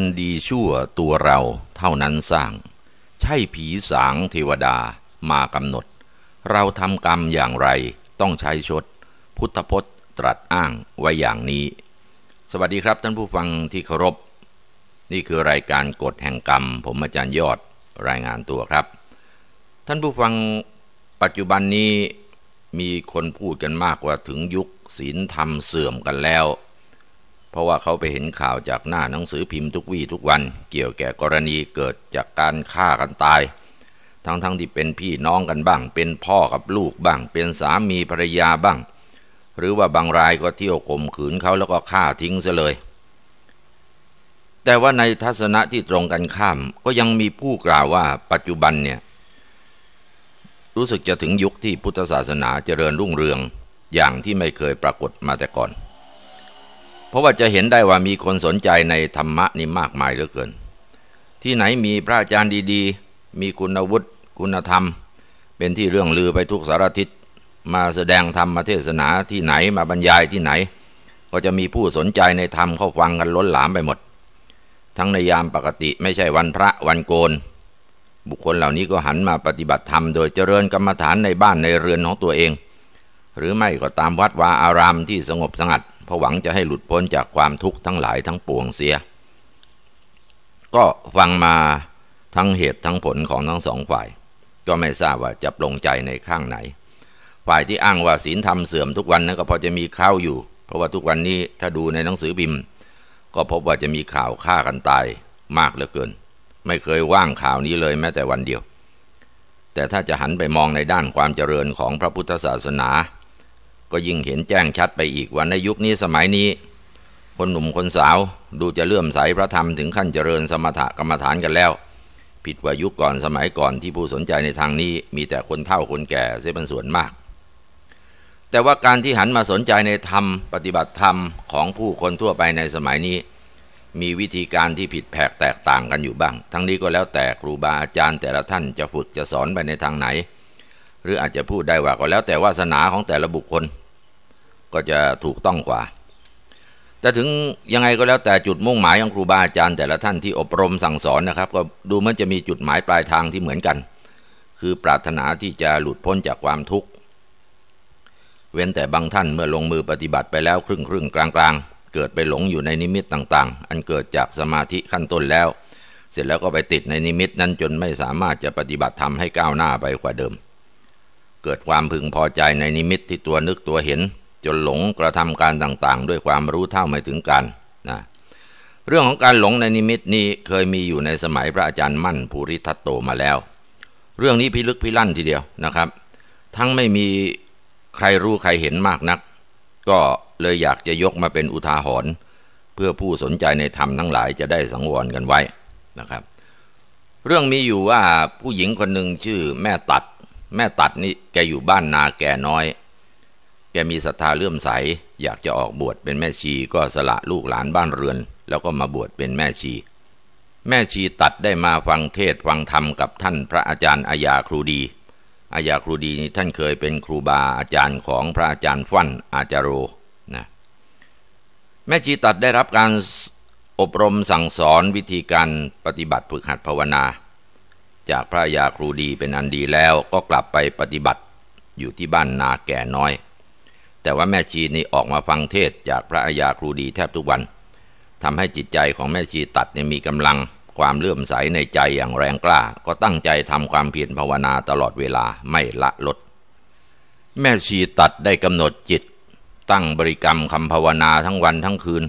อันดีชั่วตัวเราเท่านั้นสร้าง ใช่ผีสางเทวดามากำหนด เราทำกรรมอย่างไรต้องใช้ชดพุทธพจน์ ตรัสอ้างไว้อย่างนี้ สวัสดีครับท่านผู้ฟังที่เคารพ นี่คือรายการกฎแห่งกรรมผมอาจารย์ยอดรายงานตัวครับ ท่านผู้ฟังปัจจุบันนี้มีคนพูดกันมากว่าถึงยุคศีลธรรมเสื่อมกันแล้วเพราะว่าเขาไปเห็นข่าวจากหน้าหนังสือพิมพ์ทุกวี่ทุกวัน เกี่ยวแก่กรณีเกิดจากการฆ่ากันตาย ทั้งๆทที่เป็นพี่น้องกันบ้าง เป็นพ่อกับลูกบ้าง เป็นสามีภรรยาบ้าง หรือว่าบางรายก็เที่ยวข่มขืนเขาแล้วก็ฆ่าทิ้งซะเลย แต่ว่าในทัศนะที่ตรงกันข้ามก็ยังมีผู้กล่าวว่าปัจจุบันเนี่ยรู้สึกจะถึงยุคที่พุทธศาสนาเจริญรุ่งเรืองอย่างที่ไม่เคยปรากฏมาแต่ก่อนเพราะว่าจะเห็นได้ว่ามีคนสนใจในธรรมะนี่มากมายเหลือเกิน ที่ไหนมีพระอาจารย์ดีๆ มีคุณวุฒิคุณธรรม เป็นที่เรื่องลือไปทุกสารทิศ มาแสดงธรรมมาเทศนาที่ไหนมาบรรยายที่ไหน ก็จะมีผู้สนใจในธรรมเข้าฟังกันล้นหลามไปหมด ทั้งในยามปกติไม่ใช่วันพระวันโกน บุคคลเหล่านี้ก็หันมาปฏิบัติธรรมโดย เจริญกรรมฐานในบ้านในเรือนของตัวเอง หรือไม่ก็ตามวัดวาอารามที่สงบสงัดเพราะหวังจะให้หลุดพ้นจากความทุกข์ทั้งหลายทั้งปวงเสีย ก็ฟังมาทั้งเหตุทั้งผลของทั้งสองฝ่าย ก็ไม่ทราบว่าจะปลงใจในข้างไหน ฝ่ายที่อ้างว่าศีลธรรมเสื่อมทุกวันนั้นก็พอจะมีข้าวอยู่เพราะว่าทุกวันนี้ถ้าดูในหนังสือพิมพ์ ก็พบว่าจะมีข่าวฆ่ากันตายมากเหลือเกิน ไม่เคยว่างข่าวนี้เลยแม้แต่วันเดียว แต่ถ้าจะหันไปมองในด้านความเจริญของพระพุทธศาสนาก็ยิ่งเห็นแจ้งชัดไปอีกว่าในยุคนี้สมัยนี้คนหนุ่มคนสาวดูจะเลื่อมใสพระธรรมถึงขั้นเจริญสมถกรรมฐานกันแล้ว ผิดกว่ายุคก่อนสมัยก่อนที่ผู้สนใจในทางนี้ มีแต่คนเฒ่าคนแก่เสียเป็นส่วนมาก แต่ว่าการที่หันมาสนใจในธรรม ปฏิบัติธรรมของผู้คนทั่วไปในสมัยนี้ มีวิธีการที่ผิดแผกแตกต่างกันอยู่บ้าง ทั้งนี้ก็แล้วแต่ครูบาอาจารย์แต่ละท่านจะฝึกจะสอนไปในทางไหนหรืออาจจะพูดได้ว่าก็แล้ว แต่วาสนาของแต่ละบุคคล ก็จะถูกต้องกว่าแต่ถึงยังไงก็แล้วแต่จุดมุ่งหมายของครูบาอาจารย์แต่ละท่านที่อบรมสั่งสอนนะครับ ก็ดูมันจะมีจุดหมายปลายทางที่เหมือนกัน คือปรารถนาที่จะหลุดพ้นจากความทุกข์ เว้นแต่บางท่านเมื่อลงมือปฏิบัติไปแล้วครึ่งครึ่งกลางกลางเกิดไปหลงอยู่ในนิมิตต่างๆ อันเกิดจากสมาธิขั้นต้นแล้ว เสร็จแล้วก็ไปติดในนิมิตนั้นจนไม่สามารถจะปฏิบัติทำให้ก้าวหน้าไปกว่าเดิมเกิดความพึงพอใจในนิมิตที่ตัวนึกตัวเห็น จนหลงกระทำการต่างๆ ด้วยความรู้เท่าไม่ถึงการนะเรื่องของการหลงในนิมิตนี้เคยมีอยู่ในสมัยพระอาจารย์ มั่นภูริทัตโตมาแล้ว เรื่องนี้พิลึกพิลั่นทีเดียวนะครับ ทั้งไม่มีใครรู้ใครเห็นมากนัก ก็เลยอยากจะยกมาเป็นอุทาหรณ์เพื่อผู้สนใจในธรรมทั้งหลาย จะได้สังวรกันไว้นะครับ เรื่องมีอยู่ว่าผู้หญิงคนหนึ่งชื่อแม่ตัดแม่ตัดนี่แกอยู่บ้านนาแกน้อย แกมีศรัทธาเลื่อมใส อยากจะออกบวชเป็นแม่ชีก็สละลูกหลานบ้านเรือน แล้วก็มาบวชเป็นแม่ชี แม่ชีตัดได้มาฟังเทศฟังธรรมกับท่านพระอาจารย์อายาครูดีอายาครูดีนี่ท่านเคยเป็นครูบาอาจารย์ของพระอาจารย์ฟั่นอาจารโรนะแม่ชีตัดได้รับการอบรมสั่งสอนวิธีการปฏิบัติฝึกหัดภาวนาจากพระยาครูดีเป็นอันดีแล้วก็กลับไปปฏิบัติอยู่ที่บ้านนาแก่น้อย แต่ว่าแม่ชีนี่ออกมาฟังเทศจากพระอาญาครูดีแทบทุกวัน ทำให้จิตใจของแม่ชีตัดเนียมีกำลังความเลื่อมใสในใจอย่างแรงกล้า ก็ตั้งใจทำความเพียรภาวนาตลอดเวลาไม่ละลด แม่ชีตัดได้กำหนดจิตตั้งบริกรรมคำภาวนาทั้งวันทั้งคืน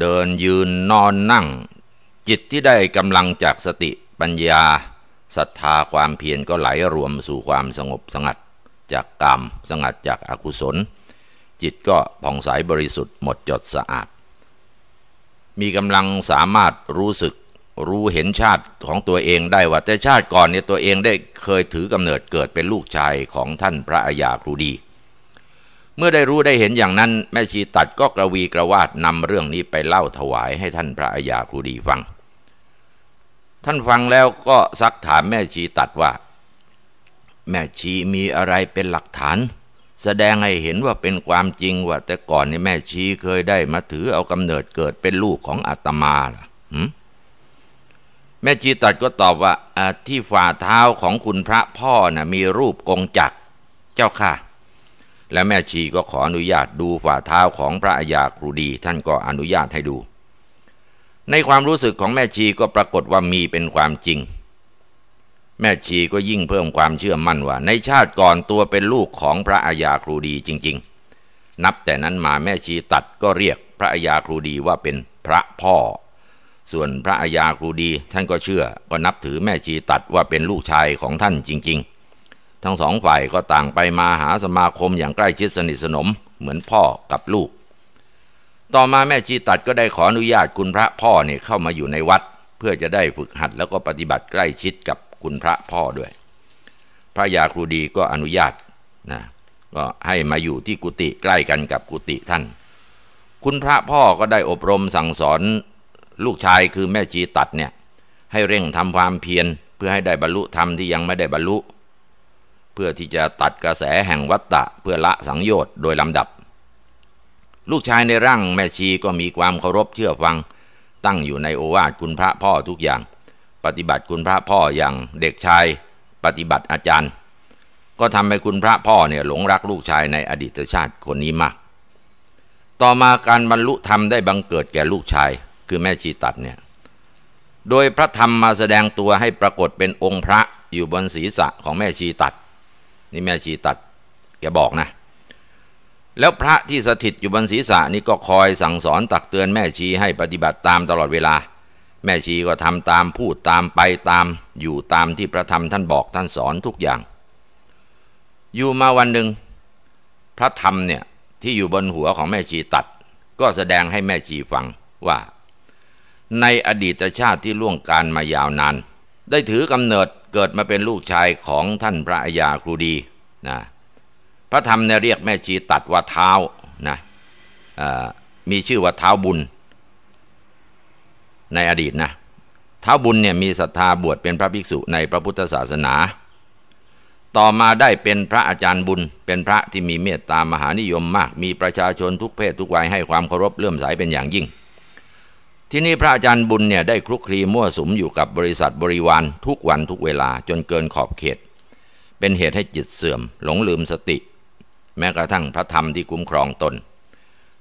เดินยืนนอนนั่ง จิตที่ได้กำลังจากสติปัญญาศรัทธาความเพียรก็ไหลรวมสู่ความสงบสงัดจากกรรมสงัดจากอากุศล จิตก็ผ่องใสบริสุทธิ์หมดจดสะอาด มีกำลังสามารถรู้สึกรู้เห็นชาติของตัวเองได้ว่าแต่ชาติก่อนเนี่ยตัวเองได้เคยถือกำเนิดเกิดเป็นลูกชายของท่านพระอาญาครูดี เมื่อได้รู้ได้เห็นอย่างนั้นแม่ชีตัดก็กระวีกระวาดนำเรื่องนี้ไปเล่าถวายให้ท่านพระอาญาครูดีฟังท่านฟังแล้วก็ซักถามแม่ชีตัดว่า แม่ชีมีอะไรเป็นหลักฐาน แสดงให้เห็นว่าเป็นความจริงว่า แต่ก่อนนี่แม่ชีเคยได้มาถือเอากำเนิดเกิดเป็นลูกของอาตมาล่ะแม่ชีตัดก็ตอบว่า ที่ฝ่าเท้าของคุณพระพ่อนะ่ะมีรูปกงจักรเจ้าค่ะ และแม่ชีก็ขออนุญาตดูฝ่าเท้าของพระอาญาครูดี ท่านก็อนุญาตให้ดูในความรู้สึกของแม่ชีก็ปรากฏว่ามีเป็นความจริง แม่ชีก็ยิ่งเพิ่มความเชื่อมั่นว่า ในชาติก่อนตัวเป็นลูกของพระอาญาครูดีจริง ๆ นับแต่นั้นมาแม่ชีตัดก็เรียกพระอาญาครูดีว่าเป็นพระพ่อ ส่วนพระอาญาครูดีท่านก็เชื่อก็นับถือแม่ชีตัดว่าเป็นลูกชายของท่านจริงๆ ทั้งสองฝ่ายก็ต่างไปมาหาสมาคมอย่างใกล้ชิดสนิทสนมเหมือนพ่อกับลูกต่อมา แม่ชีตัดก็ได้ขออนุญาตคุณพระพ่อเนี่ยเข้ามาอยู่ในวัด เพื่อจะได้ฝึกหัดแล้วก็ปฏิบัติใกล้ชิดกับคุณพระพ่อด้วย พระยาครูดีก็อนุญาตนะก็ให้มาอยู่ที่กุฏิใกล้กันกับกุฏิท่าน คุณพระพ่อก็ได้อบรมสั่งสอนลูกชายคือแม่ชีตัดเนี่ยให้เร่งทำความเพียรเพื่อให้ได้บรรลุธรรมที่ยังไม่ได้บรรลุ เพื่อที่จะตัดกระแสแห่งวัฏฏะเพื่อละสังโยชน์โดยลำดับลูกชายในร่างแม่ชีก็มีความเคารพเชื่อฟัง ตั้งอยู่ในโอวาทคุณพระพ่อทุกอย่าง ปฏิบัติคุณพระพ่ออย่างเด็กชาย ปฏิบัติอาจารย์ ก็ทำให้คุณพระพ่อเนี่ยหลงรักลูกชายในอดีตชาติคนนี้มาก ต่อมาการบรรลุธรรมได้บังเกิดแก่ลูกชายคือแม่ชีตัดเนี่ย โดยพระธรรมมาแสดงตัวให้ปรากฏเป็นองค์พระอยู่บนศีรษะของแม่ชีตัด นี่แม่ชีตัดแกบอกนะแล้วพระที่สถิตอยู่บนศีรษะนี่ก็คอยสั่งสอนตักเตือนแม่ชีให้ปฏิบัติตามตลอดเวลา แม่ชีก็ทำตามพูดตามไปตาม อยู่ตามที่พระธรรมท่านบอกท่านสอนทุกอย่าง อยู่มาวันหนึ่งพระธรรมเนี่ยที่อยู่บนหัวของแม่ชีตัด ก็แสดงให้แม่ชีฟังว่า ในอดีตชาติที่ล่วงการมายาวนานได้ถือกำเนิดเกิดมาเป็นลูกชายของท่านพระอาญาครูดีนะระธรรมเนี่ยเรียกแม่ชีตัดว่าเท้านะมีชื่อว่าเท้าบุญ ในอดีตนะเท้าบุญเนี่ยมีศรัทธาบวชเป็นพระภิกษุในพระพุทธศาสนา ต่อมาได้เป็นพระอาจารย์บุญ เป็นพระที่มีเมตตามหานิยมมากมีประชาชนทุกเพศทุกวัยให้ความเคารพเลื่อมใสเป็นอย่างยิ่ง ที่นี่พระอาจารย์บุญเนี่ยได้คลุกคลีมั่วสุมอยู่กับบริษัทบริวารทุกวันทุกเวลาจนเกินขอบเขต เป็นเหตุให้จิตเสื่อม หลงลืมสติแม้กระทั่งพระธรรมที่คุ้มครองตน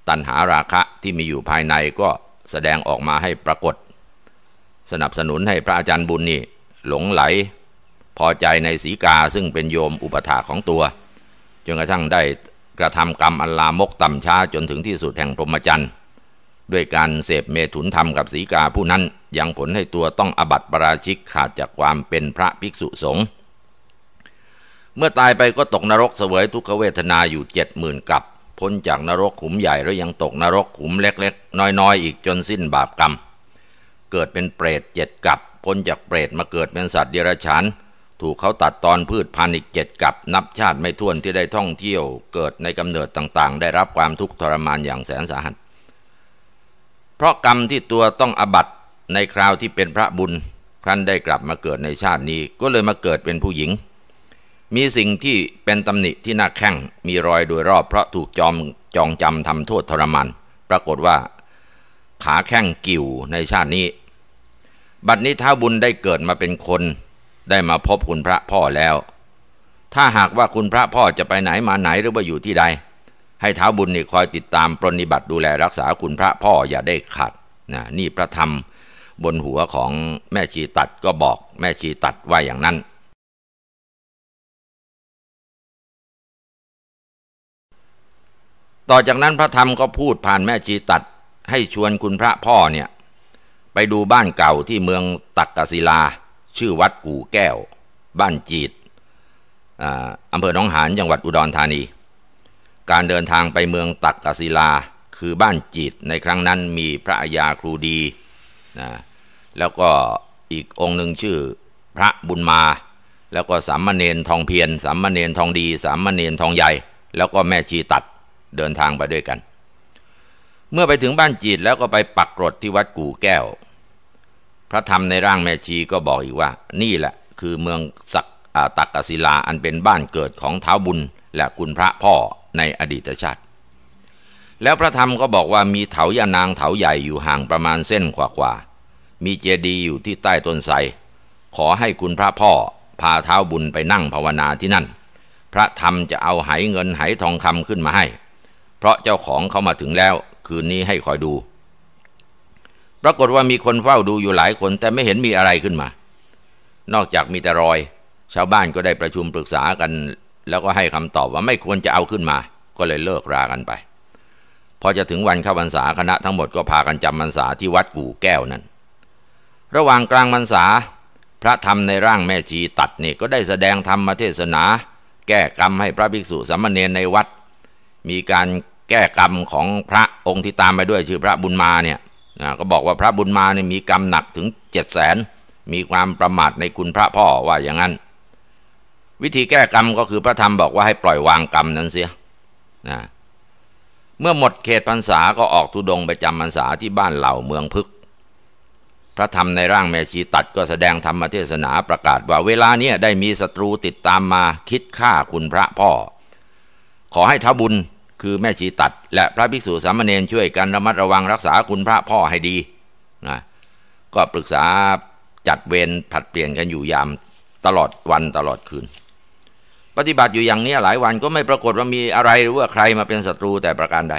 ตัณหาราคะที่มีอยู่ภายในก็แสดงออกมาให้ปรากฏ สนับสนุนให้พระอาจารย์บุญนี่หลงไหล พอใจในสีกาซึ่งเป็นโยมอุปถาของตัว จนกระทั่งได้กระทำกรรมอันลามกต่ำช้าจนถึงที่สุดแห่งพรหมจรรย์ ด้วยการเสพเมถุนธรรมกับสีกาผู้นั้น ยังผลให้ตัวต้องอบัติปราชิกขาดจากความเป็นพระภิกษุสงฆ์เมื่อตายไปก็ตกนรกเสวยทุกขเวทนาอยู่เจ็ดหมื่นกับ พ้นจากนรกขุมใหญ่แล้วยังตกนรกขุมเล็กๆ น้อยๆอีกจนสิ้นบาปกรรม เกิดเป็นเปรตเจ็ดกับ พ้นจากเปรตมาเกิดเป็นสัตว์เดรัจฉาน ถูกเขาตัดตอนพืชพันธุ์อีกเจ็ดกับ นับชาติไม่ถ้วนที่ได้ท่องเที่ยวเกิดในกำเนิดต่างๆ ได้รับความทุกข์ทรมานอย่างแสนสาหัสเพราะกรรมที่ตัวต้องอบัตในคราวที่เป็นพระบุญครั้นได้กลับมาเกิดในชาตินี้ก็เลยมาเกิดเป็นผู้หญิงมีสิ่งที่เป็นตำหนิที่หน่าแข่งมีรอยโดยรอบเพราะถูกจอมจองจำทำโทษทรมานปรากฏว่า ขาแข้งกิ่วในชาตินี้ บัดนี้ท้าบุญได้เกิดมาเป็นคน ได้มาพบคุณพระพ่อแล้ว ถ้าหากว่าคุณพระพ่อจะไปไหนมาไหนหรือว่าอยู่ที่ใดให้ท้าบุญนี่คอยติดตามปรนิบัติดูแลรักษาคุณพระพ่ออย่าได้ขาดนะนี่พระธรรมบนหัวของแม่ชีตัดก็บอกแม่ชีตัดว่าอย่างนั้นต่อจากนั้นพระธรรมก็พูดผ่านแม่ชีตัดให้ชวนคุณพระพ่อเนี่ยไปดูบ้านเก่าที่เมืองตักกศิลาชื่อวัดกู่แก้วบ้านจีดอำเภอหนองหานจังหวัดอุดรธานี การเดินทางไปเมืองตักกศิลาคือบ้านจีดในครั้งนั้นมีพระอาญาครูดีนะแล้วก็อีกองค์หนึ่งชื่อพระบุญมา แล้วก็สามเณรทองเพียรสามเณรทองดี สามเณรทองใหญ่ แล้วก็แม่ชีตัดเดินทางไปด้วยกัน เมื่อไปถึงบ้านจีดแล้วก็ไปปักกรดที่วัดกู่แก้ว พระธรรมในร่างแม่ชีก็บอกอีกว่า นี่แหละคือเมืองสักตักกศิลาอันเป็นบ้านเกิดของเท้าบุญและคุณพระพ่อในอดีตชาติ แล้วพระธรรมก็บอกว่ามีเถายานางเถาใหญ่อยู่ห่างประมาณเส้นกว่าๆมีเจดีย์อยู่ที่ใต้ต้นไทร ขอให้คุณพระพ่อพาเท้าบุญไปนั่งภาวนาที่นั่น พระธรรมจะเอาไหเงินไหทองคำขึ้นมาให้เพราะเจ้าของเข้ามาถึงแล้วคืนนี้ให้คอยดู ปรากฏว่ามีคนเฝ้าดูอยู่หลายคนแต่ไม่เห็นมีอะไรขึ้นมา นอกจากมีแต่รอย ชาวบ้านก็ได้ประชุมปรึกษากัน แล้วก็ให้คำตอบว่าไม่ควรจะเอาขึ้นมา ก็เลยเลิกรา กันไปพอจะถึงวันเข้าพรรษาคณะทั้งหมดก็พากันจำพรรษาที่วัดกู่แก้วนั้น ระหว่างกลางพรรษา พระธรรมในร่างแม่ชีตัดนี่ก็ได้แสดงธรรมเทศนา แก้กรรมให้พระภิกษุสามเณรในวัด มีการแก้กรรมของพระองค์ที่ตามไปด้วยชื่อพระบุญมาเนี่ยก็บอกว่าพระบุญมาเนี่ยมีกรรมหนักถึงเจ็ดแสนมีความประมาทในคุณพระพ่อว่าอย่างนั้น วิธีแก้กรรมก็คือพระธรรมบอกว่าให้ปล่อยวางกรรมนั้นเสียนะเมื่อหมดเขตพรรษาก็ออกทุดงไปจำพรรษาที่บ้านเหล่าเมืองพึก พระธรรมในร่างแมชีตัดก็แสดงธรรมเทศนาประกาศว่าเวลาเนี้ยได้มีศัตรูติดตามมาคิดฆ่าคุณพระพ่อ ขอให้ทบุญคือ แม่ชีตัด และ พระ ภิกษุสามเณรช่วย กันระมัดระวังรักษาคุณพระพ่อให้ดีนะก็ปรึกษาจัดเวรผัดเปลี่ยนกันอยู่ยามตลอดวันตลอดคืน ปฏิบัติอยู่อย่างนี้หลายวันก็ไม่ปรากฏว่า มีอะไรหรือว่าใครมาเป็นศัตรูแต่ประการใด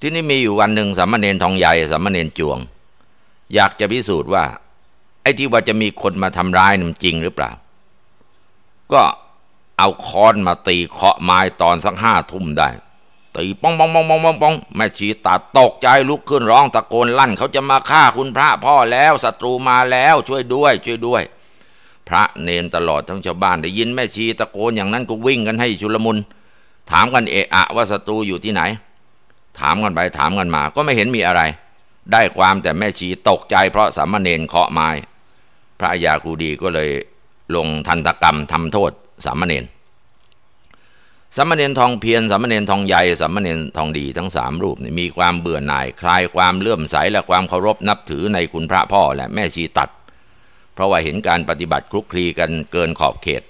ที่นี่มีอยู่วันหนึ่งสามเณรทองใหญ่สามเณรจวง อยากจะพิสูจน์ว่า ไอ้ที่ว่าจะมีคนมาทำร้ายนั้นจริง หรือเปล่า ก็เอาค้อนมาตีเคาะไม้ตอนสักห้าทุ่มได้ตีป้องป้องป้องป้องป้องป้องแม่ชีตาตกใจลุกขึ้นร้องตะโกนลั่นเขาจะมาฆ่าคุณพระพ่อแล้วศัตรูมาแล้วช่วยด้วย ช่วยด้วย พระเนนตลอดทั้งชาวบ้านได้ยินแม่ชีตะโกนอย่างนั้นก็วิ่งกันให้ชุลมุนถามกันเอะอะว่าศัตรูอยู่ที่ไหน ถามกันไปถามกันมาก็ไม่เห็นมีอะไร ได้ความแต่แม่ชีตกใจเพราะสามเณรเคาะไม้พระยาครูดีก็เลย ลงทันตกรรมทำโทษสามเณรสามเณรทองเพียรสามเณรทองใหญ่สามเณรทองดีทั้งสามรูปมีความเบื่อหน่าย คลายความเลื่อมใสและความเคารพนับถือในคุณพระพ่อ และแม่ชีตัดเพราะว่าเห็นการปฏิบัติคลุกคลีกันเกินขอบเขต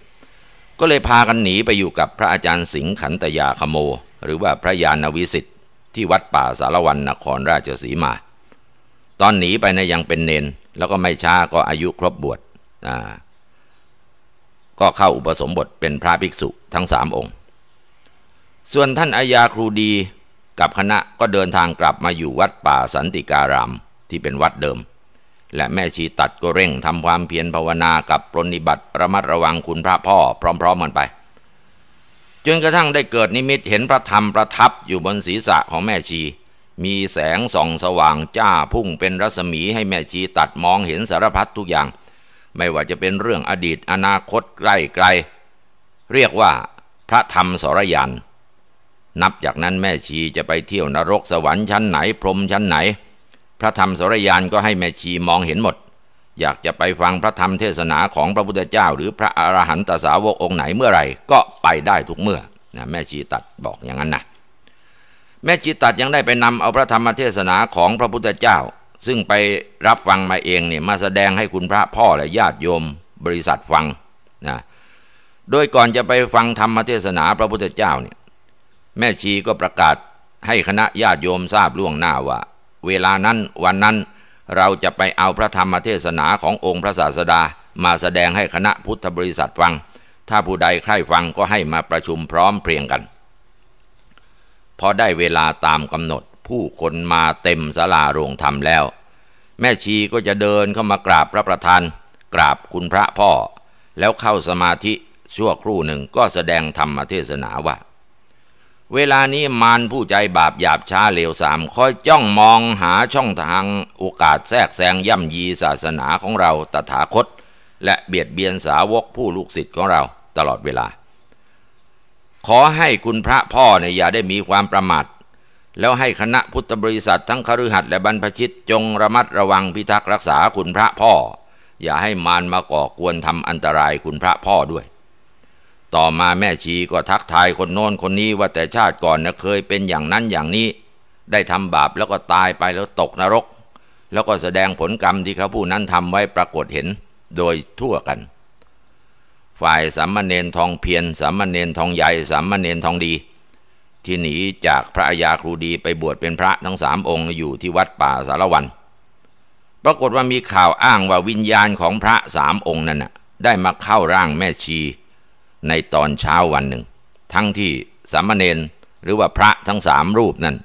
ก็เลยพากันหนีไปอยู่กับพระอาจารย์สิงขันตยาคโม หรือว่าพระยานวิสิทธิ์ที่วัดป่าสารวันนครราชสีมา ตอนหนีไปนะยังเป็นเนน แล้วก็ไม่ช้าก็อายุครบบวชอ่าก็เข้าอุปสมบทเป็นพระภิกษุทั้งสามองค์ ส่วนท่านอาญาครูดีกับคณะก็เดินทางกลับมาอยู่วัดป่าสันติการามที่เป็นวัดเดิม และแม่ชีตัดก็เร่งทำความเพียรภาวนากับปรนิบัติระมัดระวังคุณพระพ่อพร้อมๆกันไป จนกระทั่งได้เกิดนิมิตเห็นพระธรรมประทับอยู่บนศีรษะของแม่ชี มีแสงส่องสว่างจ้าพุ่งเป็นรัศมีให้แม่ชีตัดมองเห็นสารพัดทุกอย่างไม่ว่าจะเป็นเรื่องอดีตอนาคตใกล้ไกล เรียกว่าพระธรรมสรยันนับจากนั้นแม่ชีจะไปเที่ยวนรกสวรรค์ชั้นไหนพรมชั้นไหน พระธรรมสรยานก็ให้แม่ชีมองเห็นหมด อยากจะไปฟังพระธรรมเทศนาของพระพุทธเจ้า หรือพระอรหันตสาวกองค์ไหนเมื่อไหร่ ก็ไปได้ทุกเมื่อนะแม่ชีตัดบอกอย่างนั้นนะแม่ชีตัดยังได้ไปนำเอาพระธรรมเทศนาของพระพุทธเจ้าซึ่งไปรับฟังมาเองเนี่ยมาแสดงให้คุณพระพ่อและญาติโยมบริษัทฟังนะ โดยก่อนจะไปฟังธรรมเทศนาพระพุทธเจ้าเนี่ยแม่ชีก็ประกาศให้คณะญาติโยมทราบล่วงหน้าว่าเวลานั้นวันนั้นเราจะไปเอาพระธรรมเทศนาขององค์พระศาสดา มาแสดงให้คณะพุทธบริษัทฟัง ถ้าผู้ใดใคร่ฟังก็ให้มาประชุมพร้อมเพรียงกัน พอได้เวลาตามกำหนดผู้คนมาเต็มศาลาโรงธรรมแล้ว แม่ชีก็จะเดินเข้ามากราบพระประธานกราบคุณพระพ่อ แล้วเข้าสมาธิชั่วครู่หนึ่งก็แสดงธรรมเทศนาว่า เวลานี้มารผู้ใจบาปหยาบช้าเลวสามคอยจ้องมองหาช่องทางโอกาสแทรกแซงย่ำยีศาสนาของเราตถาคต และเบียดเบียนสาวกผู้ลูกศิษย์ของเราตลอดเวลา ขอให้คุณพระพ่อเนี่ยอย่าได้มีความประมาทแล้วให้คณะพุทธบริษัททั้งคฤหัสถ์และบรรพชิต จงระมัดระวังพิทักษ์รักษาคุณพระพ่อ อย่าให้มารมาก่อกวนทำอันตรายคุณพระพ่อด้วย ต่อมาแม่ชีก็ทักทายคนโน้นคนนี้ว่าแต่ชาติก่อนนะเคยเป็นอย่างนั้นอย่างนี้ ได้ทำบาปแล้วก็ตายไปแล้วตกนรก แล้วก็แสดงผลกรรมที่เขาผู้นั้นทำไว้ปรากฏเห็น โดยทั่วกัน ฝ่ายสามเณรทองเพียรสามเณรทองใหญ่สามเณรทองดีที่หนีจากพระยาครูดีไปบวชเป็นพระทั้งสามองค์อยู่ที่วัดป่าสารวัน ปรากฏว่ามีข่าวอ้างว่าวิญญาณของพระสามองค์นั้นได้มาเข้าร่างแม่ชีในตอนเช้าวันหนึ่ง ทั้งที่สามเณรหรือว่าพระทั้งสามรูปนั้น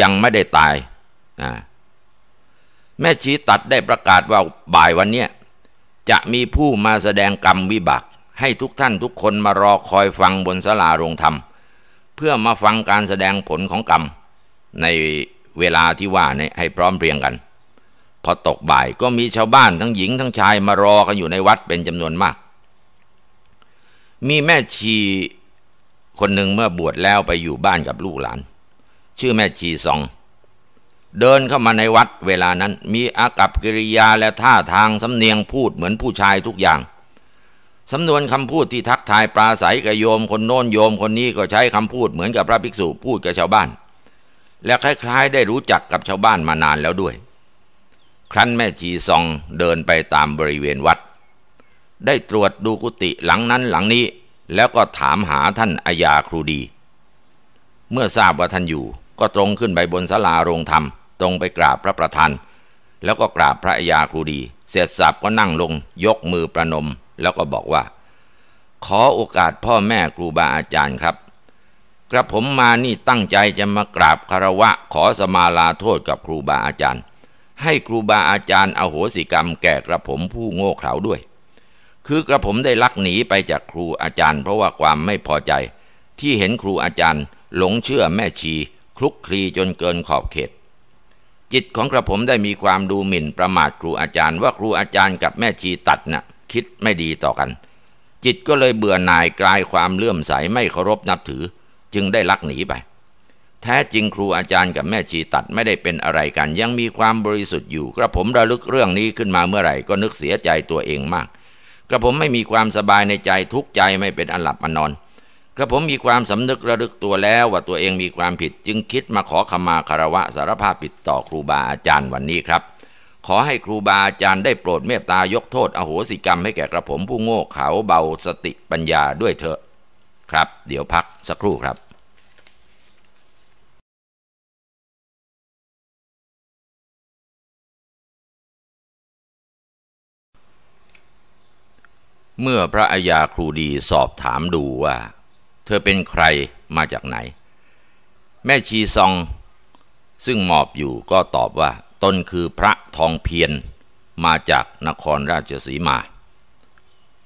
ยังไม่ได้ตาย แม่ชีตัดได้ประกาศว่าบ่ายวันนี้จะมีผู้มาแสดงกรรมวิบากให้ทุกท่านทุกคนมารอคอยฟังบนสลาโรงธรรมเพื่อมาฟังการแสดงผลของกรรมในเวลาที่ว่าเนี่ยให้พร้อมเรียงกัน พอตกบ่ายก็มีชาวบ้านทั้งหญิงทั้งชายมารอกันอยู่ในวัดเป็นจำนวนมาก มีแม่ชีคนหนึ่งเมื่อบวชแล้วไปอยู่บ้านกับลูกหลาน ชื่อแม่ชีซองเดินเข้ามาในวัดเวลานั้นมีอากับกิริยาและท่าทางสำเนียงพูดเหมือนผู้ชายทุกอย่างสำนวนคำพูดที่ทักทายปราศัยกับโยมคนโน้นโยมคนนี้ก็ใช้คำพูดเหมือนกับพระภิกษุพูดกับชาวบ้าน และคล้ายๆ ได้รู้จักกับชาวบ้านมานานแล้วด้วยครั้นแม่ชีซองเดินไปตามบริเวณวัด ได้ตรวจดูกุฏิหลังนั้นหลังนี้ แล้วก็ถามหาท่านอาญาครูดี เมื่อทราบว่าท่านอยู่ก็ตรงขึ้นไปบนศาลาโรงธรรม ตรงไปกราบพระประธานแล้วก็กราบพระอาญาครูดี เสร็จสับก็นั่งลงยกมือประนมแล้วก็บอกว่า ขอโอกาสพ่อแม่ครูบาอาจารย์ครับ กระผมมานี่ตั้งใจจะมากราบคารวะ ขอสมาลาโทษกับครูบาอาจารย์ให้ครูบาอาจารย์อโหสิกรรมแก่กระผมผู้โง่เขลาด้วย คือกระผมได้ลักหนีไปจากครูอาจารย์ เพราะว่าความไม่พอใจ ที่เห็นครูอาจารย์ หลงเชื่อแม่ชี คลุกคลี จนเกินขอบเขต จิตของกระผมได้มีความดูหมิ่นประมาทครูอาจารย์ ว่าครูอาจารย์กับแม่ชีตัดนะ่ะคิดไม่ดีต่อกัน จิตก็เลยเบื่อหน่ายกลายความเลื่อมใสไม่เคารพนับถือ จึงได้ลักหนีไป แท้จริงครูอาจารย์กับแม่ชีตัดไม่ได้เป็นอะไรกัน ยังมีความบริสุทธิ์อยู่ กระผมระลึกเรื่องนี้ขึ้นมาเมื่อไหร่ก็นึกเสียใจตัวเองมาก กระผมไม่มีความสบายในใจทุกใจไม่เป็นอันหลับอันนอนกระผมมีความสำนึกระลึกตัวแล้วว่าตัวเองมีความผิดจึงคิดมาขอขมาคารวะสารภาพผิดต่อครูบาอาจารย์วันนี้ครับขอให้ครูบาอาจารย์ได้โปรดเมตตายกโทษอโหสิกรรมให้แก่กระผมผู้โง่เขลาเบาสติปัญญาด้วยเถอะครับเดี๋ยวพักสักครู่ครับ เมื่อพระอาญาครูดีสอบถามดูว่า เธอเป็นใครมาจากไหน แม่ชีซองซึ่งหมอบอยู่ก็ตอบว่าตนคือพระทองเพียรมาจากนครราชสีมา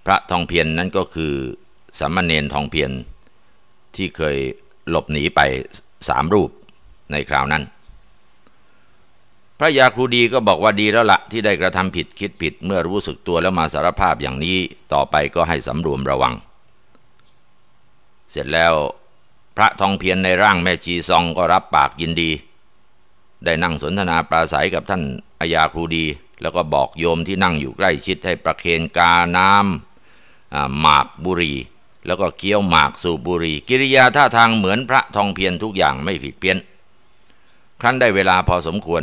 พระทองเพียรนนั้นก็คือสามเณรทองเพียรที่เคยหลบหนีไปสามรูปในคราวนั้น พระยาครูดีก็บอกว่าดีแล้วละที่ได้กระทำผิดคิดผิดเมื่อรู้สึกตัวแล้วมาสารภาพอย่างนี้ต่อไปก็ให้สำรวมระวัง เสร็จแล้วพระทองเพียรในร่างแม่ชีซองก็รับปากยินดีได้นั่งสนทนาปราศัยกับท่านอาญาครูดี แล้วก็บอกโยมที่นั่งอยู่ใกล้ชิดให้ประเคนกาน้ำหมากบุรีแล้วก็เคี้ยวหมากสูบบุรีกิริยาท่าทางเหมือนพระทองเพียนทุกอย่างไม่ผิดเพี้ยนครั้นได้เวลาพอสมควร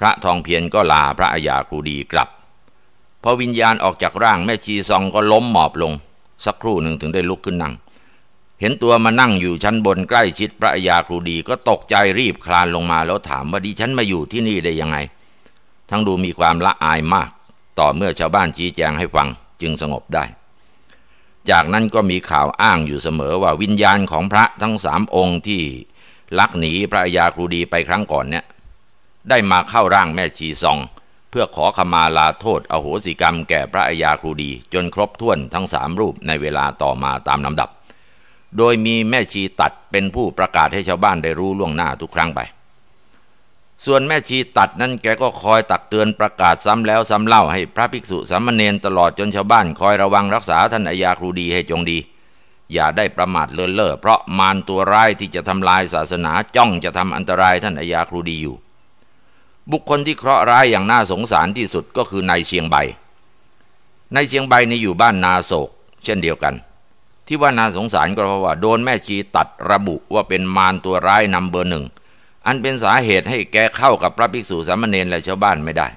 พระทองเพียนก็ลาพระอาญาครูดีกลับ พอวิญญาณออกจากร่างแม่ชีซองก็ล้มหมอบลง สักครู่หนึ่งถึงได้ลุกขึ้นนั่งเห็นตัวมานั่งอยู่ชั้นบนใกล้ชิดพระยาครูดีก็ตกใจรีบคลานลงมาแล้วถามว่าดิฉันมาอยู่ที่นี่ได้ยังไง ทั้งดูมีความละอายมากต่อเมื่อชาวบ้านชี้แจงให้ฟังจึงสงบได้ จากนั้นก็มีข่าวอ้างอยู่เสมอว่าวิญญาณของพระทั้งสามองค์ที่ ลักหนีพระยาครูดีไปครั้งก่อนเนี่ยได้มาเข้าร่างแม่ชีซอง เพื่อขอขมาลาโทษอโหสิกรรมแก่พระยาครูดีจนครบถ้วนทั้งสามรูปในเวลาต่อมาตามลำดับโดยมีแม่ชีตัดเป็นผู้ประกาศให้ชาวบ้านได้รู้ล่วงหน้าทุกครั้งไป ส่วนแม่ชีตัดนั้นแกก็คอยตักเตือนประกาศซ้ำแล้วซ้ำเล่าให้พระภิกษุสามเณรตลอดจนชาวบ้านคอยระวังรักษาท่านอาญาครูดีให้จงดี อย่าได้ประมาทเลินเล่อเพราะมารตัวร้ายที่จะทำลายศาสนาจ้องจะทำอันตรายท่านอาญาครูดีอยู่ บุคคลที่เคราะห์ร้ายอย่างน่าสงสารที่สุดก็คือนายเชียงใบนายเชียงใบในอยู่บ้านนาโศก เช่นเดียวกันที่ว่านาสงสารก็เพราะว่าโดนแม่ชีตัดระบุว่าเป็นมารตัวร้ายนำเบอร์หนึ่ง อันเป็นสาเหตุให้แกเข้ากับพระภิกษุสามเณรและชาวบ้านไม่ได้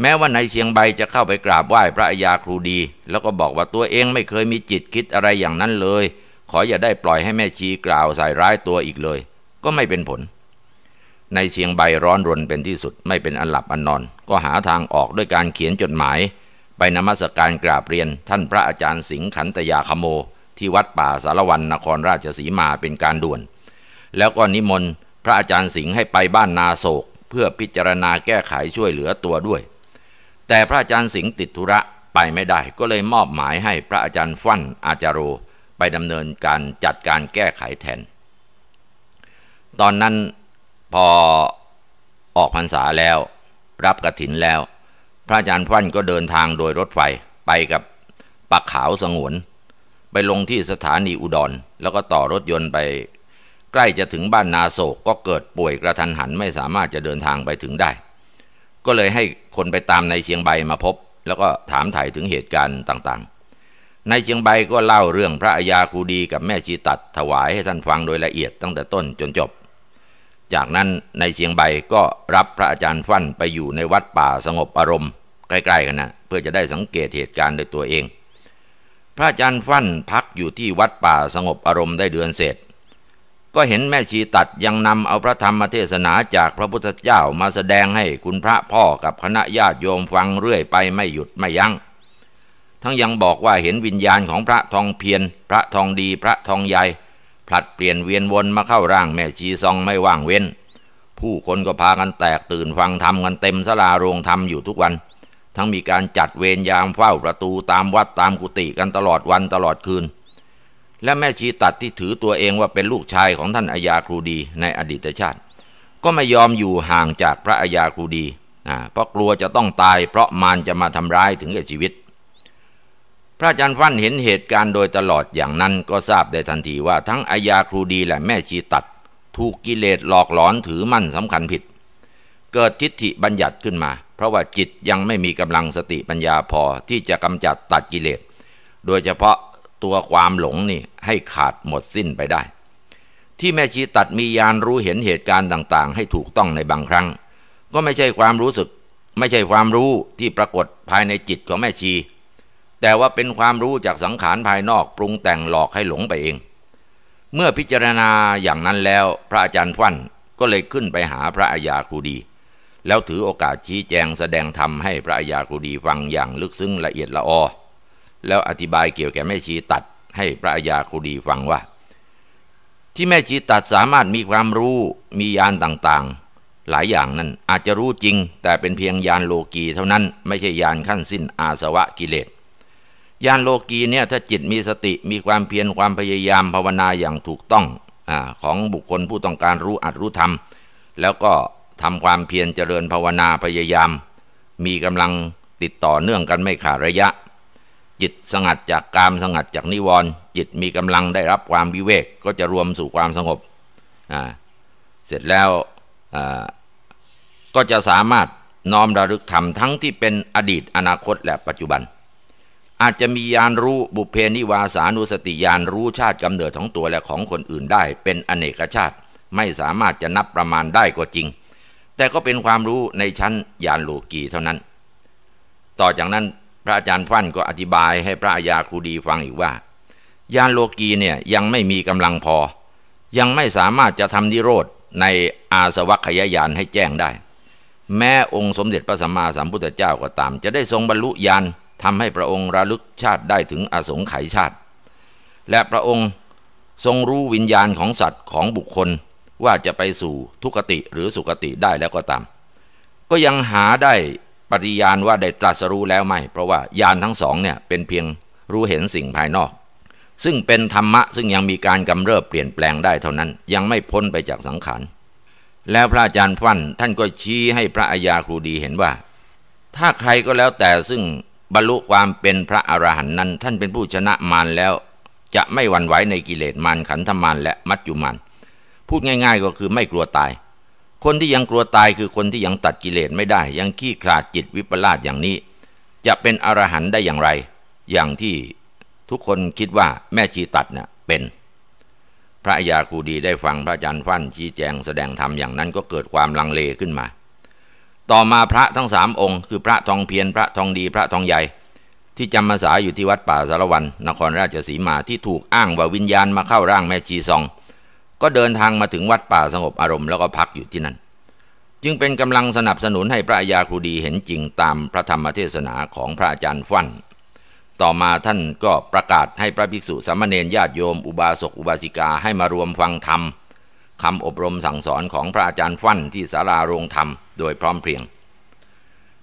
แม้ว่าในเชียงใบจะเข้าไปกราบไหว้พระอาญาครูดี แล้วก็บอกว่าตัวเองไม่เคยมีจิตคิดอะไรอย่างนั้นเลย ขออย่าได้ปล่อยให้แม่ชีกล่าวใส่ร้ายตัวอีกเลย ก็ไม่เป็นผล ในเชียงใบร้อนรนเป็นที่สุดไม่เป็นอันหลับอันนอน ก็หาทางออกด้วยการเขียนจดหมาย ไปนมัสการกราบเรียน ท่านพระอาจารย์สิงห์ขันตยาคโมที่วัดป่าสารวันนครราชสีมาเป็นการด่วน แล้วก็นิมนต์พระอาจารย์สิงห์ให้ไปบ้านนาโศก เพื่อพิจารณาแก้ไขช่วยเหลือตัวด้วย แต่พระอาจารย์สิงห์ติดธุระไปไม่ได้ ก็เลยมอบหมายให้พระอาจารย์ฟั่นอาจารโรไปดำเนินการจัดการแก้ไขแทน ตอนนั้นพอออกพรรษาแล้วรับกระถินแล้ว พระอาจารย์ฟั่นก็เดินทางโดยรถไฟไปกับปักขาวสงวนไปลงที่สถานีอุดร แล้วก็ต่อรถยนต์ไปใกล้จะถึงบ้านนาโศกก็เกิดป่วยกระทันหันไม่สามารถจะเดินทางไปถึงได้ ก็เลยให้คนไปตามนายเชียงใบมาพบ แล้วก็ถามถ่ายถึงเหตุการณ์ต่างๆนายเชียงใบก็เล่าเรื่องพระอาญาครูดีกับแม่ชีตัดถวายให้ท่านฟังโดยละเอียดตั้งแต่ต้นจนจบ จากนั้นนายเชียงใบก็รับพระอาจารย์ฟั่นไปอยู่ในวัดป่าสงบอารมณ์ ใกล้ๆกันนะเพื่อจะได้สังเกตเหตุการณ์โดยตัวเองพระอาจารย์ฟั่นพักอยู่ที่วัดป่าสงบอารมณ์ได้เดือนเสร็จก็เห็นแม่ชีตัดยังนำเอาพระธรรมเทศนาจากพระพุทธเจ้ามาแสดงให้คุณพระพ่อกับคณะญาติโยมฟังเรื่อยไปไม่หยุดไม่ยัง้ง ทั้งยังบอกว่าเห็นวิญญาณของพระทองเพียน พระทองดีพระทองใหญ่ผลัดเปลี่ยนเวียนวนมาเข้าร่างแม่ชีซองไม่ว่างเว้น ผู้คนก็พากันแตกตื่นฟังธรรมกันเต็มสลาโรงธรรมอยู่ทุกวันทั้งมีการจัดเวรยามเฝ้าประตูตามวัดตามกุฏิกันตลอดวันตลอดคืน และแม่ชีตัดที่ถือตัวเองว่าเป็นลูกชายของท่านอาญาครูดีในอดีตชาติ ก็ไม่ยอมอยู่ห่างจากพระอาญาครูดี เพราะกลัวจะต้องตายเพราะมารจะมาทำร้ายถึงแก่ชีวิต พระอาจารย์ฟันเห็นเหตุการณ์โดยตลอดอย่างนั้นก็ทราบได้ทันทีว่า ทั้งอาญาครูดีและแม่ชีตัดถูกกิเลสหลอกหลอนถือมั่นสำคัญผิด เกิดทิฏฐิบัญญัติขึ้นมาเพราะว่าจิตยังไม่มีกำลังสติปัญญาพอ ที่จะกำจัดตัดกิเลส โดยเฉพาะตัวความหลงนี่ให้ขาดหมดสิ้นไปได้ ที่แม่ชีตัดมียานรู้เห็นเหตุการณ์ต่าง ๆ ให้ถูกต้องในบางครั้ง ก็ไม่ใช่ความรู้สึก ไม่ใช่ความรู้ที่ปรากฏภายในจิตของแม่ชี แต่ว่าเป็นความรู้จากสังขารภายนอกปรุงแต่งหลอกให้หลงไปเอง เมื่อพิจารณาอย่างนั้นแล้วพระอาจารย์ฟั่นก็เลยขึ้นไปหาพระอาญาครูดีแล้วถือโอกาสชี้แจงแสดงธรรมให้พระยากุดีฟังอย่างลึกซึ้งละเอียดละออแล้วอธิบายเกี่ยวกับแม่ชีตัดให้พระยากุดีฟังว่า ที่แม่ชีตัดสามารถมีความรู้มียานต่างๆ หลายอย่างนั้นอาจจะรู้จริงแต่เป็นเพียงยานโลกีเท่านั้น ไม่ใช่ยานขั้นสิ้นอาสวะ กิเลสยานโลกีเนี่ยถ้าจิตมีสติมีความเพียรความพยายามภาวนาอย่างถูกต้องอของบุคคลผู้ต้องการรู้อัดรู้ธรรม แล้วก็ทำความเพียรเจริญภาวนาพยายาม มีกำลังติดต่อเนื่องกันไม่ขาดระยะ จิตสงัดจากกามสงัดจากนิวรณ์จิตมีกำลังได้รับความวิเวก ก็จะรวมสู่ความสงบ เสร็จแล้วก็จะสามารถน้อมระลึกธรรมทั้งที่เป็นอดีตอนาคตและปัจจุบัน อาจจะมียานรู้บุเพนิวาสานุสติยานรู้ชาติกำเนิดของตัวและของคนอื่นได้ เป็นอเนกชาติ ไม่สามารถจะนับประมาณได้ก็จริงแต่ก็เป็นความรู้ในชั้นยานโลกีเท่านั้น ต่อจากนั้นพระอาจารย์ฟั่นก็อธิบายให้พระยาครูดีฟังอีกว่ายานโลกีเนี่ยยังไม่มีกำลังพอ ยังไม่สามารถจะทำนิโรธในอาสวัคยายานให้แจ้งได้ แม้องค์สมเด็จพระสัมมาสัมพุทธเจ้าก็ตาม จะได้ทรงบรรลุญาณทำให้พระองค์ระลึกชาติได้ถึงอสงไขยชาติ และพระองค์ทรงรู้วิญญาณของสัตว์ของบุคคลว่าจะไปสู่ทุกติหรือสุกติได้แล้วก็ตาม ก็ยังหาได้ปฏิญาณว่าได้ตรัสรู้แล้วไม่เพราะว่ายานทั้งสองเนี่ยเป็นเพียงรู้เห็นสิ่งภายนอก ซึ่งเป็นธรรมะซึ่งยังมีการกำเริบเปลี่ยนแปลงได้เท่านั้น ยังไม่พ้นไปจากสังขาร แล้วพระอาจารย์ฟั่น ท่านก็ชี้ให้พระอาญาครูดีเห็นว่า ถ้าใครก็แล้วแต่ซึ่งบรรลุความเป็นพระอรหันต์นั้น ท่านเป็นผู้ชนะมารแล้ว จะไม่หวั่นไหวในกิเลสมารขันธมารและมัจจุมารพูดง่ายๆ ก็คือไม่กลัวตาย คนที่ยังกลัวตายคือคนที่ยังตัดกิเลสไม่ได้ ยังขี้ขลาดจิตวิปลาสอย่างนี้ จะเป็นอรหันต์ได้อย่างไร อย่างที่ทุกคนคิดว่าแม่ชีตัดเนี่ยเป็นพระยาคูดีได้ฟังพระอาจารย์ฟั่นชี้แจงแสดงธรรม อย่างนั้นก็เกิดความลังเลขึ้นมา ต่อมาพระทั้งสามองค์คือพระทองเพียรพระทองดีพระทองใหญ่ที่จำมาสาอยู่ที่วัดป่าสารวัน นครราชสีมาที่ถูกอ้างว่าวิญญาณมาเข้าร่างแม่ชีซองก็เดินทางมาถึงวัดป่าสงบอารมณ์แล้วก็พักอยู่ที่นั่นจึงเป็นกำลังสนับสนุนให้พระยาครูดีเห็นจริงตามพระธรรมเทศนาของพระอาจารย์ฟั่น ต่อมาท่านก็ประกาศให้พระภิกษุสามเณรญาติโยมอุบาสกอุบาสิกาให้มารวมฟังธรรมคำอบรมสั่งสอนของพระอาจารย์ฟั่นที่ศาลาโรงธรรมโดยพร้อมเพรียง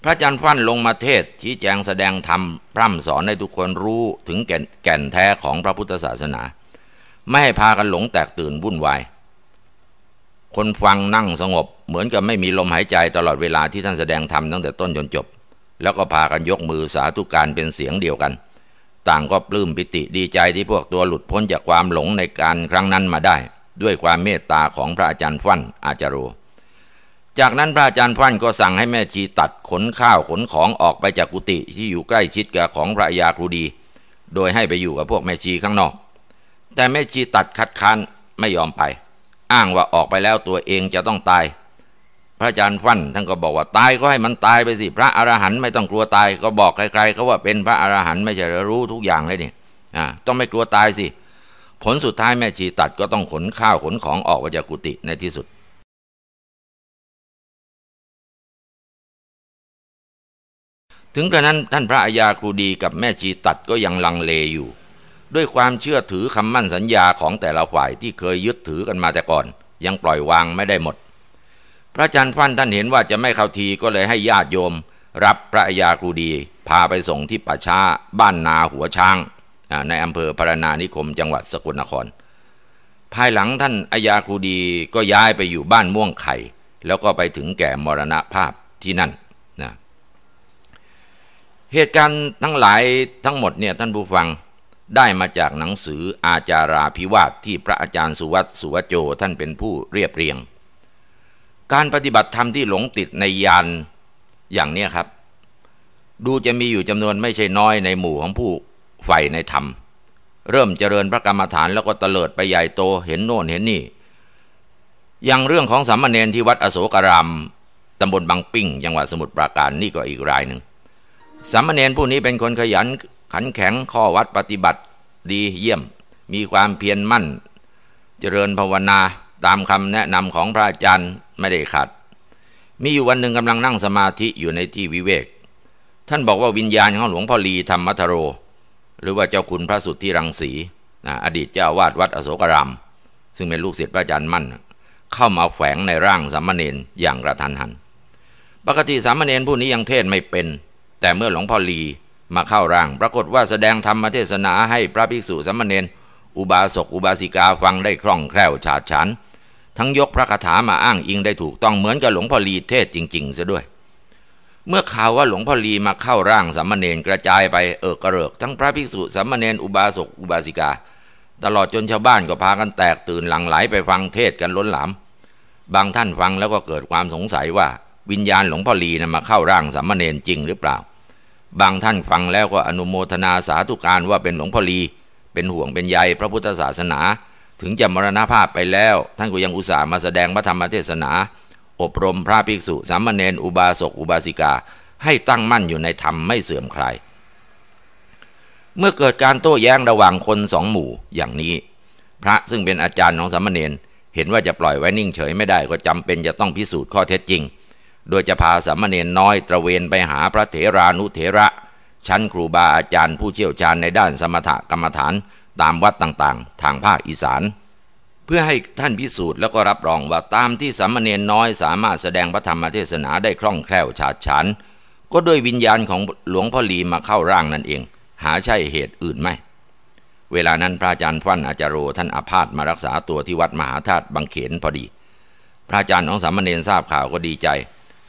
พระอาจารย์ฟั่นลงมาเทศชี้แจงแสดงธรรมพร่ำสอนให้ทุกคนรู้ถึงแก่นแท้ของพระพุทธศาสนาไม่ให้พากันหลงแตกตื่นวุ่นวาย คนฟังนั่งสงบเหมือนกับไม่มีลมหายใจตลอดเวลาที่ท่านแสดงธรรมตั้งแต่ต้นจนจบ แล้วก็พากันยกมือสาธุการเป็นเสียงเดียวกัน ต่างก็ปลื้มปิติดีใจที่พวกตัวหลุดพ้นจากความหลงในการครั้งนั้นมาได้ ด้วยความเมตตาของพระอาจารย์ฟั่นอาจารูจากนั้นพระอาจารย์ฟั่นก็สั่งให้แม่ชีตัดขนข้าวขนของออกไปจากกุฏิที่อยู่ใกล้ชิดกับของพระยาครูดี โดยให้ไปอยู่กับพวกแม่ชีข้างนอกแต่แม่ชีตัดคัดค้านไม่ยอมไป อ้างว่าออกไปแล้วตัวเองจะต้องตาย พระอาจารย์ฟั่นท่านก็บอกว่า ตายก็ให้มันตายไปสิพระอรหันต์ไม่ต้องกลัวตายก็บอกใครๆเขาว่าเป็นพระอรหันต์ไม่ใช่รู้ทุกอย่างเลยนี่ต้องไม่กลัวตายสิ ผลสุดท้ายแม่ชีตัดก็ต้องขนข้าวขนของออกมาจากกุฏิในที่สุด ถึงกระนั้นท่านพระอาญาครูดีกับแม่ชีตัดก็ยังลังเลอยู่ด้วยความเชื่อถือคำมั่นสัญญาของแต่ละฝ่าย ที่เคยยึดถือกันมาแต่ก่อน ยังปล่อยวางไม่ได้หมด พระอาจารย์ฟันท่านเห็นว่าจะไม่เข้าทีก็เลยให้ญาติโยมรับพระยาครูดี พาไปส่งที่ป่าช้าบ้านนาหัวช้างในอำเภอพารณานิคมจังหวัดสกลนคร ภายหลังท่านอาญาครูดีก็ย้ายไปอยู่บ้านม่วงไข่ แล้วก็ไปถึงแก่มรณภาพที่นั่นนะเหตุการณ์ทั้งหลายทั้งหมดเนี่ยท่านผู้ฟังได้มาจากหนังสืออาจาราพิวาทที่พระอาจารย์สุวัตสุวโจท่านเป็นผู้เรียบเรียง การปฏิบัติธรรมที่หลงติดในยานอย่างนี้ครับ ดูจะมีอยู่จำนวนไม่ใช่น้อยในหมู่ของผู้ใฝ่ในธรรม เริ่มเจริญพระกรรมฐานแล้วก็เตลิดไปใหญ่โตเห็นโน่นเห็นนี่ อย่างเรื่องของสามเณรที่วัดอโศการามตำบลบางปิ้งจังหวัดสมุทรปราการนี่ก็อีกรายหนึ่งสามเณรผู้นี้เป็นคนขยันขันแข็งข้อวัดปฏิบัติดีเยี่ยมมีความเพียรมั่น เจริญภาวนา ตามคำแนะนำของพระอาจารย์ ไม่ได้ขัด มีอยู่วันหนึ่งกำลังนั่งสมาธิอยู่ในที่วิเวกท่านบอกว่าวิญญาณของหลวงพ่อลีธรรมทโร หรือว่าเจ้าคุณพระสุทธิรังสี อดีตเจ้าวาดวัดอโศกราม ซึ่งเป็นลูกศิษย์พระอาจารย์มั่น เข้ามาแฝงในร่างสามเณรอย่างกระทันหัน ปกติสามเณรผู้นี้ยังเทศไม่เป็น แต่เมื่อหลวงพ่อลีมาเข้าร่าง ปรากฏว่าแสดงธรรมเทศนา ให้พระภิกษุสมเณรอุบาสก อุบาสิกา ฟังได้คล่องแคล่วฉาดฉัน ทั้งยกพระคาถามาอ้างอิงได้ถูกต้องเหมือนกับหลวงพ่อลีเทศจริงๆซะด้วย เมื่อข่าวว่าหลวงพ่อลีมาเข้าร่างสามเณรกระจายไปเออกกระเริกทั้งพระภิกษุสามเณรอุบาสก อุบาสิกา ตลอดจนชาวบ้านก็พากันแตกตื่นหลั่งไหลไปฟังเทศกันล้นหลาม บางท่านฟังแล้วก็เกิดความสงสัยว่าวิญญาณหลวงพ่อลีนะมาเข้าร่างสามเณรจริงหรือเปล่าบางท่านฟังแล้วก็อนุโมทนาสาธุการว่าเป็นหลวงพ่อลี เป็นห่วงเป็นใยพระพุทธศาสนา ถึงจะมรณภาพไปแล้ว ท่านก็ยังอุตส่าห์มาแสดงพระธรรมเทศนา อบรมพระภิกษุ สามเณรอุบาสกอุบาสิกาให้ตั้งมั่นอยู่ในธรรมไม่เสื่อมคลายเมื่อเกิดการโต้แย้งระหว่างคนสองหมู่อย่างนี้ พระซึ่งเป็นอาจารย์ของสามเณรเห็นว่าจะปล่อยไว้นิ่งเฉย ไม่ได้ก็จำเป็นจะต้องพิสูจน์ข้อเท็จจริงโดยจะพาสามเณรน้อยตระเวนไปหาพระเถรานุเถระ ชั้นครูบาอาจารย์ผู้เชี่ยวชาญในด้านสมถกรรมฐานตามวัดต่างๆ ทางภาคอีสาน เพื่อให้ท่านพิสูจน์แล้วก็รับรองว่าตามที่สามเณรน้อยสามารถแสดงพระธรรมเทศนาได้คล่องแคล่วฉาดฉานก็ด้วยวิญญาณของหลวงพ่อลีมาเข้าร่างนั่นเอง หาใช่เหตุอื่นไหมเวลานั้นพระอาจารย์ฟั่นอาจารโรท่านอาพาธมารักษาตัวที่วัดมหาธาตุบางเขนพอดี พระอาจารย์ของสามเณรทราบข่าวก็ดีใจ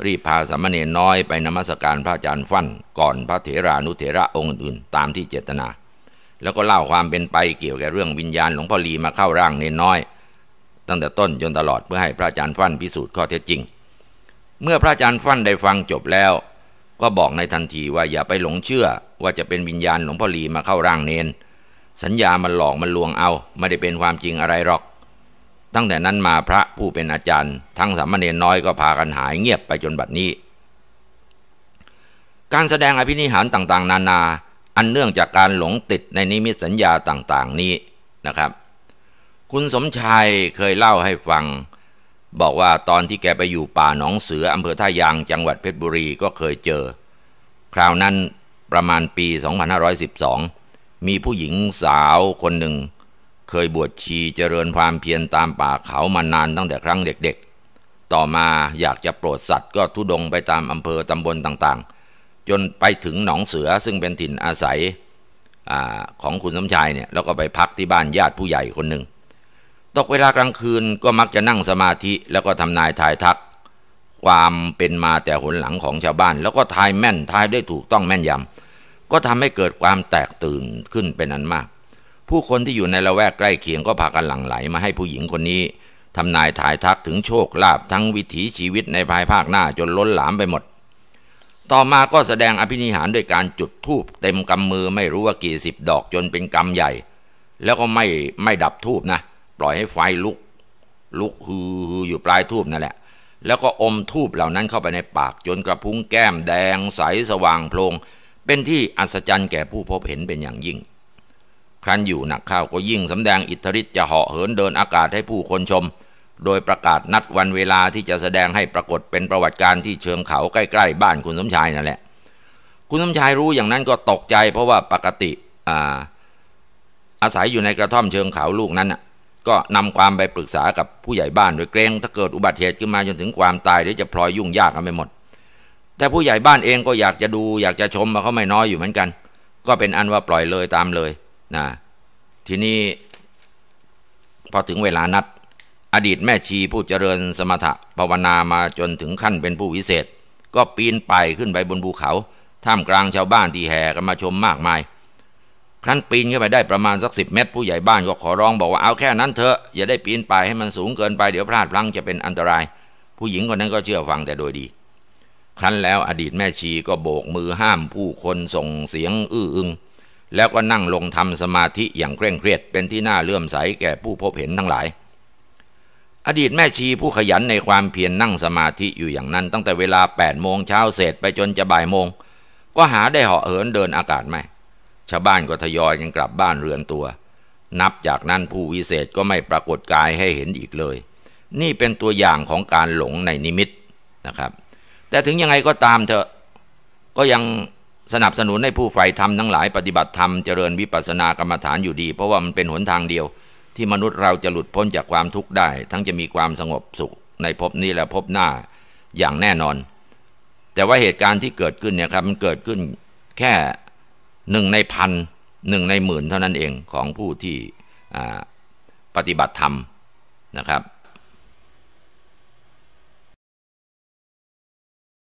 รีบพาสมณีน้อยไปนมัสการพระอาจารย์ฟั่นก่อนพระเถรานุเถระองค์อื่นๆตามที่เจตนา แล้วก็เล่าความเป็นไปเกี่ยวกับเรื่องวิญญาณหลวงพ่อลีมาเข้าร่างเนนน้อยตั้งแต่ต้นจนตลอดเพื่อให้พระอาจารย์ฟั่นพิสูจน์ข้อเท็จจริงเมื่อพระอาจารย์ฟั่นได้ฟังจบแล้วก็บอกในทันทีว่าอย่าไปหลงเชื่อว่าจะเป็นวิญญาณหลวงพ่อลีมาเข้าร่างเนน สัญญามันหลอกมันลวงเอาไม่ได้เป็นความจริงอะไรหรอกตั้งแต่นั้นมาพระผู้เป็นอาจารย์ ทั้งสามเณรน้อยก็พากันหายเงียบไปจนบัดนี้ การแสดงอภินิหารต่างๆนานาอันเนื่องจากการหลงติดในนิมิตสัญญาต่างๆนี้นะครับ คุณสมชายเคยเล่าให้ฟัง บอกว่าตอนที่แกไปอยู่ป่าหนองเสืออำเภอท่ายางจังหวัดเพชรบุรีก็เคยเจอ คราวนั้นประมาณปี 2512 มีผู้หญิงสาวคนหนึ่งเคยบวชชีเจริญความเพียรตามป่าเขามานานตั้งแต่ครั้งเด็กๆ ต่อมาอยากจะโปรดสัตว์ก็ทุดงไปตามอำเภอตำบลต่างๆ จนไปถึงหนองเสือซึ่งเป็นถิ่นอาศัยอของคุณสมชายเนี่ยแล้วก็ไปพักที่บ้านญาติผู้ใหญ่คนหนึ่งตกเวลากลางคืนก็มักจะนั่งสมาธิแล้วก็ทำนายทายทัก ความเป็นมาแต่หนหลังของชาวบ้าน แล้วก็ทายแม่นทายได้ถูกต้องแม่นยำก็ทำให้เกิดความแตกตื่นขึ้นเป็นอันมากผู้คนที่อยู่ในละแวกใกล้เคียงก็พากันหลั่งไหลมาให้ผู้หญิงคนนี้ทำนายถ่ายทักถึงโชคลาภทั้งวิถีชีวิตในภายภาคหน้าจนล้นหลามไปหมด ต่อมาก็แสดงอภินิหารด้วยการจุดธูปเต็มกำมือไม่รู้ว่ากี่สิบดอกจนเป็นกำใหญ่ แล้วก็ไม่ไม่ดับธูปนะ ปล่อยให้ไฟลุก ลุกฮืออยู่ปลายธูปนั่นแหละ แล้วก็อมธูปเหล่านั้นเข้าไปในปากจนกระพุ้งแก้มแดง ใสสว่างโพลงเป็นที่อัศจรรย์แก่ผู้พบเห็นเป็นอย่างยิ่งครั้นอยู่หนักข้าวก็ยิ่งสำแดงอิทธิฤทธิ์จะเหาะเหินเดินอากาศให้ผู้คนชม โดยประกาศนัดวันเวลาที่จะแสดงให้ปรากฏเป็นประวัติการที่เชิงเขาใกล้ๆ บ้านคุณสมชายนั่นแหละ คุณสมชายรู้อย่างนั้นก็ตกใจ เพราะว่าปกติอาอาศัยอยู่ในกระท่อมเชิงเขาลูกนั้นน่ะก็นำความไปปรึกษากับผู้ใหญ่บ้านโดยเกรง ถ้าเกิดอุบัติเหตุขึ้นมาจนถึงความตายเดี๋ยวจะพลอยยุ่งยากกันไปหมด แต่ผู้ใหญ่บ้านเองก็อยากจะดูอยากจะชมมาเขาไม่น้อยอยู่เหมือนกัน ก็เป็นอันว่าปล่อยเลยตามเลยนะทีนี้ พอถึงเวลานัด อดีตแม่ชีผู้เจริญสมถะภาวนามาจนถึงขั้นเป็นผู้วิเศษ ก็ปีนไปขึ้นไปบนภูเขา ท่ามกลางชาวบ้านที่แห่กันมาชมมากมาย ครั้นปีนขึ้นไปได้ประมาณสักสิบเมตร ผู้ใหญ่บ้านก็ขอร้องบอกว่า เอาแค่นั้นเถอะอย่าได้ปีนไปให้มันสูงเกินไปเดี๋ยวพลาดพลั้งจะเป็นอันตราย ผู้หญิงคนนั้นก็เชื่อฟังแต่โดยดี ครั้นแล้วอดีตแม่ชีก็โบกมือห้ามผู้คนส่งเสียง อื้ออึงแล้วก็นั่งลงทำสมาธิอย่างเคร่งเครียดเป็นที่น่าเลื่อมใสแก่ผู้พบเห็นทั้งหลาย อดีตแม่ชีผู้ขยันในความเพียรนนั่งสมาธิอยู่อย่างนั้นตั้งแต่เวลา8โมงเช้าเสร็จไปจนจะบ่ายโมง ก็หาได้เหาะเหินเดินอากาศไม่ชาวบ้านก็ทยอยกันกลับบ้านเรือนตัว นับจากนั้นผู้วิเศษก็ไม่ปรากฏกายให้เห็นอีกเลย นี่เป็นตัวอย่างของการหลงในนิมิตนะครับ แต่ถึงยังไงก็ตามเถอะก็ยังสนับสนุนให้ผู้ใฝ่ธรรมทั้งหลายปฏิบัติธรรมเจริญวิปัสสนากรรมฐานอยู่ดี เพราะว่ามันเป็นหนทางเดียวที่มนุษย์เราจะหลุดพ้นจากความทุกข์ได้ ทั้งจะมีความสงบสุขในภพนี้และภพหน้าอย่างแน่นอน แต่ว่าเหตุการณ์ที่เกิดขึ้นเนี่ยครับ มันเกิดขึ้นแค่หนึ่งในพันหนึ่งในหมื่นเท่านั้นเองของผู้ที่ปฏิบัติธรรมนะครับ